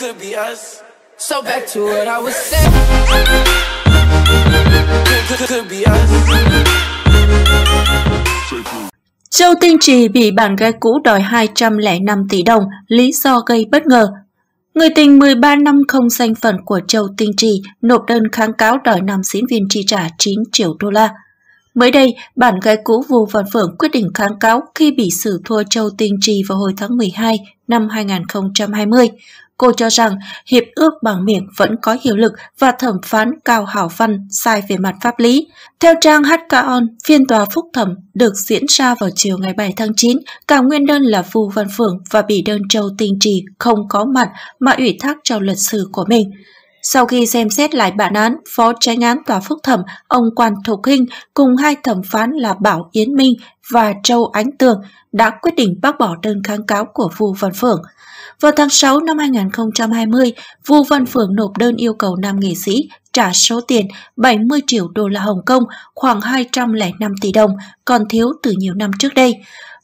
could be us. So back to what I was saying. Could, could be us. Châu Tinh Trì bị bạn gái cũ đòi 205 tỷ đồng, lý do gây bất ngờ. Người tình 13 năm không danh phận của Châu Tinh Trì nộp đơn kháng cáo đòi nam diễn viên chi trả 9 triệu đô la. Mới đây, bạn gái cũ Vũ Văn Phượng quyết định kháng cáo khi bị xử thua Châu Tinh Trì vào hồi tháng 12 năm 2020. Cô cho rằng hiệp ước bằng miệng vẫn có hiệu lực và thẩm phán Cao Hảo Văn sai về mặt pháp lý. Theo trang HKON, phiên tòa phúc thẩm được diễn ra vào chiều ngày 7 tháng 9, cả nguyên đơn là Vu Văn Phượng và bị đơn Châu Tinh Trì không có mặt mà ủy thác cho luật sư của mình. Sau khi xem xét lại bản án, Phó tránh án tòa phúc thẩm ông Quan Thục Hinh cùng hai thẩm phán là Bảo Yến Minh và Châu Ánh Tường đã quyết định bác bỏ đơn kháng cáo của Vu Văn Phượng. Vào tháng 6 năm 2020, Vu Văn Phượng nộp đơn yêu cầu nam nghệ sĩ trả số tiền 70 triệu đô la Hồng Kông, khoảng 205 tỷ đồng, còn thiếu từ nhiều năm trước đây.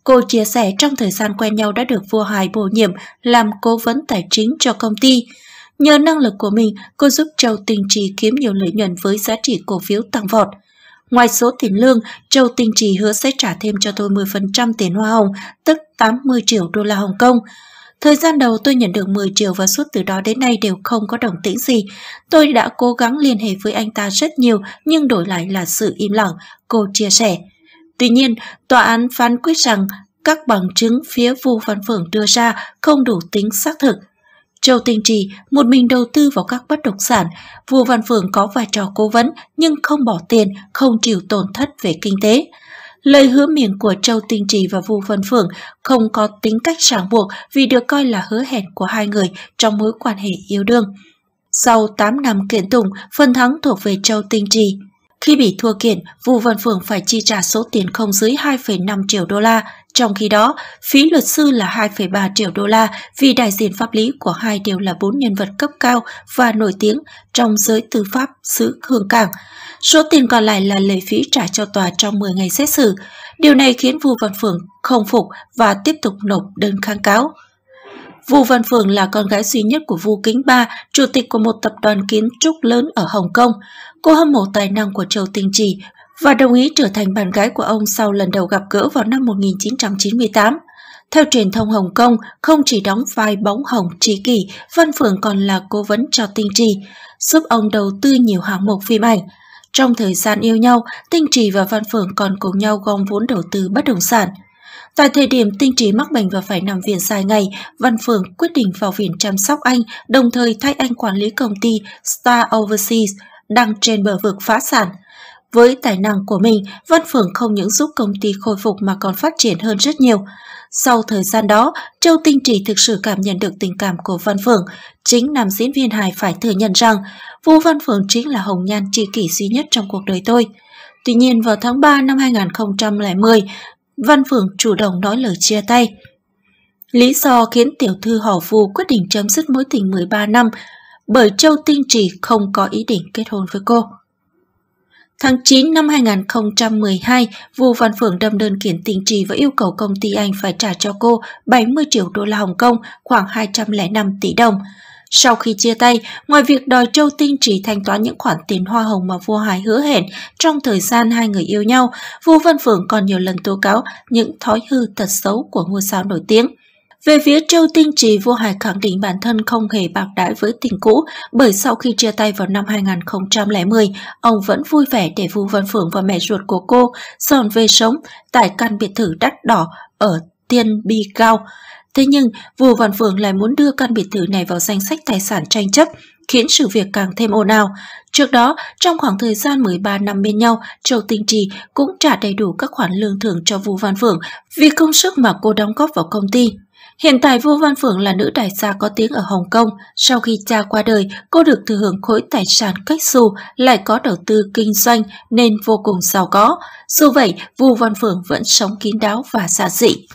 Cô chia sẻ trong thời gian quen nhau đã được vua Hải bổ nhiệm làm cố vấn tài chính cho công ty. Nhờ năng lực của mình, cô giúp Châu Tinh Trì kiếm nhiều lợi nhuận với giá trị cổ phiếu tăng vọt. Ngoài số tiền lương, Châu Tinh Trì hứa sẽ trả thêm cho tôi 10% tiền hoa hồng, tức 80 triệu đô la Hồng Kông. Thời gian đầu tôi nhận được 10 triệu và suốt từ đó đến nay đều không có đồng tĩnh gì. Tôi đã cố gắng liên hệ với anh ta rất nhiều nhưng đổi lại là sự im lặng, cô chia sẻ. Tuy nhiên, tòa án phán quyết rằng các bằng chứng phía Vu Văn Phượng đưa ra không đủ tính xác thực Châu Tinh Trì một mình đầu tư vào các bất động sản, Vua Văn Phượng có vai trò cố vấn nhưng không bỏ tiền, không chịu tổn thất về kinh tế. Lời hứa miệng của Châu Tinh Trì và Vu Văn Phượng không có tính cách ràng buộc vì được coi là hứa hẹn của hai người trong mối quan hệ yêu đương. Sau 8 năm kiện tụng, phần thắng thuộc về Châu Tinh Trì. Khi bị thua kiện, Vu Văn Phượng phải chi trả số tiền không dưới 2,5 triệu đô la. Trong khi đó, phí luật sư là 2,3 triệu đô la vì đại diện pháp lý của hai đều là bốn nhân vật cấp cao và nổi tiếng trong giới tư pháp xứ Hương Cảng. Số tiền còn lại là lệ phí trả cho tòa trong 10 ngày xét xử. Điều này khiến Vu Văn Phượng không phục và tiếp tục nộp đơn kháng cáo. Vu Văn Phượng là con gái duy nhất của Vu Kính Ba, chủ tịch của một tập đoàn kiến trúc lớn ở Hồng Kông. Cô hâm mộ tài năng của Châu Tinh Trì và đồng ý trở thành bạn gái của ông sau lần đầu gặp gỡ vào năm 1998. Theo truyền thông Hồng Kông, không chỉ đóng vai bóng hồng trí kỷ, Văn Phượng còn là cố vấn cho Tinh Trì, giúp ông đầu tư nhiều hạng mục phim ảnh. Trong thời gian yêu nhau, Tinh Trì và Văn Phượng còn cùng nhau gom vốn đầu tư bất động sản. Tại thời điểm Tinh Trì mắc bệnh và phải nằm viện dài ngày, Văn Phượng quyết định vào viện chăm sóc anh, đồng thời thay anh quản lý công ty Star Overseas đang trên bờ vực phá sản – với tài năng của mình, Văn Phường không những giúp công ty khôi phục mà còn phát triển hơn rất nhiều. Sau thời gian đó, Châu Tinh Trì thực sự cảm nhận được tình cảm của Văn Phượng. Chính nam diễn viên hài phải thừa nhận rằng, Vũ Văn Phượng chính là hồng nhan tri kỷ duy nhất trong cuộc đời tôi. Tuy nhiên vào tháng 3 năm 2010, Văn Phượng chủ động nói lời chia tay. Lý do khiến tiểu thư họ Vu quyết định chấm dứt mối tình 13 năm bởi Châu Tinh Trì không có ý định kết hôn với cô. Tháng 9 năm 2012, Vu Văn Phượng đâm đơn kiện tình trì và yêu cầu công ty Anh phải trả cho cô 70 triệu đô la Hồng Kông, khoảng 205 tỷ đồng. Sau khi chia tay, ngoài việc đòi Châu Tinh Trì thanh toán những khoản tiền hoa hồng mà vua Hải hứa hẹn trong thời gian hai người yêu nhau, Vu Văn Phượng còn nhiều lần tố cáo những thói hư thật xấu của ngôi sao nổi tiếng. Về phía Châu Tinh Trì Vô Hải khẳng định bản thân không hề bạc đãi với tình cũ bởi sau khi chia tay vào năm 2010, ông vẫn vui vẻ để Vu Văn Phượng và mẹ ruột của cô dọn về sống tại căn biệt thự đắt đỏ ở Tiên Bi Cao. Thế nhưng, Vu Văn Phượng lại muốn đưa căn biệt thự này vào danh sách tài sản tranh chấp, khiến sự việc càng thêm ồn ào. Trước đó, trong khoảng thời gian 13 năm bên nhau, Châu Tinh Trì cũng trả đầy đủ các khoản lương thưởng cho Vu Văn Phượng vì công sức mà cô đóng góp vào công ty. Hiện tại Vu Văn Phượng là nữ đại gia có tiếng ở Hồng Kông. Sau khi cha qua đời, cô được thừa hưởng khối tài sản cách xù, lại có đầu tư kinh doanh nên vô cùng giàu có. Dù vậy, Vu Văn Phượng vẫn sống kín đáo và xa dị